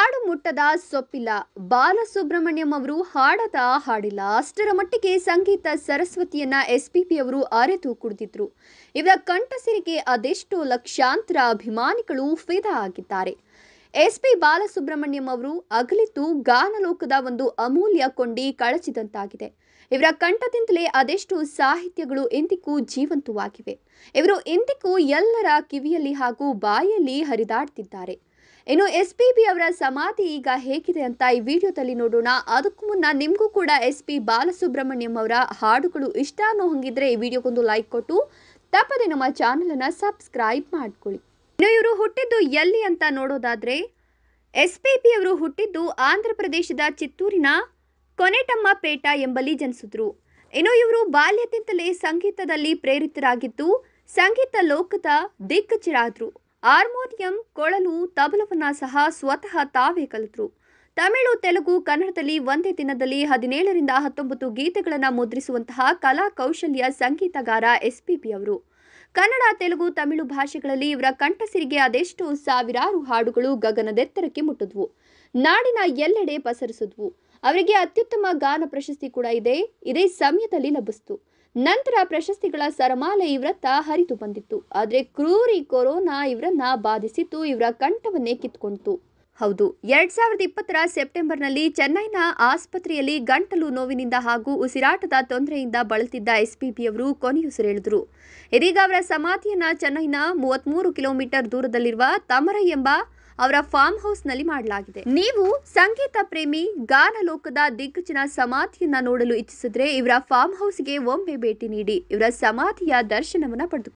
ಆಡು ಮುಟ್ಟದ ಸೊಪ್ಪಿಲ್ಲ ಬಾಲಸುಬ್ರಹ್ಮಣ್ಯಂ ಅವರು ಹಾಡದ ಹಾಡಿಲ್ಲ ಅಷ್ಟರ ಮಟ್ಟಿಗೆ ಸಂಗೀತ ಸರಸ್ವತಿಯನ್ನ ಎಸ್ ಪಿ ಪಿ ಅವರು ಅರೆತು ಕುಡಿದಿದ್ರು ಇವರ ಕಂಠಸಿರಿಗೆ ಅದೆಷ್ಟೋ ಲಕ್ಷಾಂತರ ಅಭಿಮಾನಿಗಳು ಫಿದಾ ಆಗಿದ್ದಾರೆ ಎಸ್ ಪಿ ಬಾಲಸುಬ್ರಹ್ಮಣ್ಯಂ ಅವರು ಅಗಲಿತು ಗಾನಲೋಕದ ಒಂದು ಅಮೂಲ್ಯ ಕೊಂಡಿ ಕಳಚಿದಂತಾಗಿದೆ ಇವರ ಕಂಠದಿಂದಲೇ ಅದೆಷ್ಟು ಸಾಹಿತ್ಯಗಳು ಇಂದಿಗೂ ಜೀವಂತವಾಗಿವೆ ಇವರು ಇಂದಿಗೂ ಎಲ್ಲರ ಕಿವಿಯಲ್ಲಿ ಹಾಗೂ ಬಾಯಲ್ಲಿ ಹರಿದಾಡ್ತಿದ್ದಾರೆ ಇನ್ನು ಎಸ್ ಪಿ ಬಿ ಅವರ ಸಮಾಧಿ ಈಗ ಹೇಗಿದೆ ಅಂತ ಈ ವಿಡಿಯೋದಲ್ಲಿ ನೋಡೋಣ ಅದಕ್ಕೂ ಮುನ್ನ ನಿಮಗೂ ಕೂಡ ಎಸ್ ಪಿ ಬಾಲಸುಬ್ರಹ್ಮಣ್ಯಂ ಅವರ ಹಾಡುಗಳು ಇಷ್ಟ ಅನ್ನೋ ಹಂಗಿದ್ರೆ ಈ ವಿಡಿಯೋಗೊಂದು ಲೈಕ್ ಕೊಟ್ಟು ತಪ್ಪದೆ ನಮ್ಮ ಚಾನಲನ್ನು ಸಬ್ಸ್ಕ್ರೈಬ್ ಮಾಡಿಕೊಳ್ಳಿ ಇನ್ನು ಇವರು ಹುಟ್ಟಿದ್ದು ಎಲ್ಲಿ ಅಂತ ನೋಡೋದಾದ್ರೆ ಎಸ್ ಪಿ ಪಿ ಅವರು ಹುಟ್ಟಿದ್ದು ಆಂಧ್ರ ಪ್ರದೇಶದ ಚಿತ್ತೂರಿನ ಪೇಟ ಎಂಬಲ್ಲಿ ಜನಿಸಿದ್ರು ಇನ್ನು ಇವರು ಬಾಲ್ಯದಿಂದಲೇ ಸಂಗೀತದಲ್ಲಿ ಪ್ರೇರಿತರಾಗಿದ್ದು ಸಂಗೀತ ಲೋಕದ ದಿಗ್ಗಜರಾದ್ರು ಹಾರ್ಮೋನಿಯಂ ಕೊಳಲು ತಬಲವನ್ನ ಸಹ ಸ್ವತಃ ತಾವೇ ಕಲಿತರು ತಮಿಳು ತೆಲುಗು ಕನ್ನಡದಲ್ಲಿ ಒಂದೇ ದಿನದಲ್ಲಿ ಹದಿನೇಳರಿಂದ ಹತ್ತೊಂಬತ್ತು ಗೀತೆಗಳನ್ನು ಮುದ್ರಿಸುವಂತಹ ಕಲಾ ಕೌಶಲ್ಯ ಸಂಗೀತಗಾರ ಎಸ್ ಪಿ ಪಿ ಅವರು ಕನ್ನಡ ತೆಲುಗು ತಮಿಳು ಭಾಷೆಗಳಲ್ಲಿ ಇವರ ಕಂಠಸಿರಿಗೆ ಅದೆಷ್ಟು ಸಾವಿರಾರು ಹಾಡುಗಳು ಗಗನದೆತ್ತರಕ್ಕೆ ಮುಟ್ಟಿದ್ವು ನಾಡಿನ ಎಲ್ಲೆಡೆ ಪಸರಿಸಿದ್ವು ಅವರಿಗೆ ಅತ್ಯುತ್ತಮ ಗಾನ ಪ್ರಶಸ್ತಿ ಕೂಡ ಇದೆ ಇದೇ ಸಮಯದಲ್ಲಿ ಲಭಿಸಿತು ನಂತರ ಪ್ರಶಸ್ತಿಗಳ ಸರಮಾಲೆ ಇವರತ್ತ ಹರಿದು ಬಂದಿತ್ತು ಆದರೆ ಕ್ರೂರಿ ಕೊರೋನಾ ಇವರನ್ನ ಬಾಧಿಸಿತ್ತು ಇವರ ಕಂಠವನ್ನೇ ಕಿತ್ಕೊಂಡಿತು ಹೌದು ಎರಡ್ ಸಾವಿರದ ಇಪ್ಪತ್ತರ ಸೆಪ್ಟೆಂಬರ್ನಲ್ಲಿ ಚೆನ್ನೈನ ಆಸ್ಪತ್ರೆಯಲ್ಲಿ ಗಂಟಲು ನೋವಿನಿಂದ ಹಾಗೂ ಉಸಿರಾಟದ ತೊಂದರೆಯಿಂದ ಬಳಲ್ತಿದ್ದ ಎಸ್ಪಿಬಿಯವರು ಕೊನೆಯುಸಿರೆಳೆದರು ಇದೀಗ ಅವರ ಸಮಾಧಿಯನ್ನ ಚೆನ್ನೈನ ಮೂವತ್ತ್ಮೂರು ಕಿಲೋಮೀಟರ್ ದೂರದಲ್ಲಿರುವ ತಮರೈ ಎಂಬ ಅವರ ಫಾರ್ಮ್ ಹೌಸ್ನಲ್ಲಿ ಮಾಡಲಾಗಿದೆ ನೀವು ಸಂಗೀತ ಪ್ರೇಮಿ ಗಾನಲೋಕದ ದಿಗ್ಗಜನ ಸಮಾಧಿಯನ್ನ ನೋಡಲು ಇಚ್ಛಿಸಿದ್ರೆ ಇವರ ಫಾರ್ಮ್ ಹೌಸ್ಗೆ ಒಮ್ಮೆ ಭೇಟಿ ನೀಡಿ ಇವರ ಸಮಾಧಿಯ ದರ್ಶನವನ್ನು ಪಡೆದು